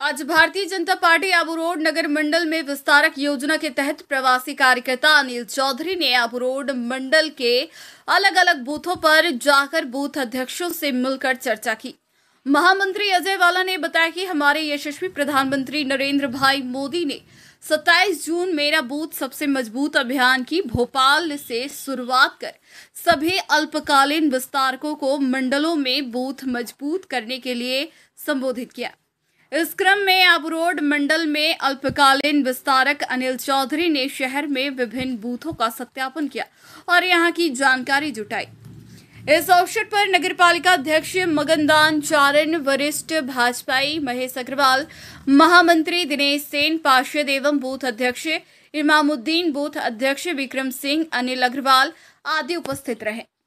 आज भारतीय जनता पार्टी आबू रोड नगर मंडल में विस्तारक योजना के तहत प्रवासी कार्यकर्ता अनिल चौधरी ने आबू रोड मंडल के अलग अलग बूथों पर जाकर बूथ अध्यक्षों से मिलकर चर्चा की महामंत्री अजय वाला ने बताया कि हमारे यशस्वी प्रधानमंत्री नरेंद्र भाई मोदी ने 27 जून मेरा बूथ सबसे मजबूत अभियान की भोपाल से शुरुआत कर सभी अल्पकालीन विस्तारकों को मंडलों में बूथ मजबूत करने के लिए संबोधित किया इस क्रम में अबरोड मंडल में अल्पकालीन विस्तारक अनिल चौधरी ने शहर में विभिन्न बूथों का सत्यापन किया और यहां की जानकारी जुटाई इस अवसर पर नगर पालिका अध्यक्ष मगनदान चारण वरिष्ठ भाजपाई महेश अग्रवाल महामंत्री दिनेश सेन पार्षद एवं बूथ अध्यक्ष इमामुद्दीन बूथ अध्यक्ष विक्रम सिंह अनिल अग्रवाल आदि उपस्थित रहे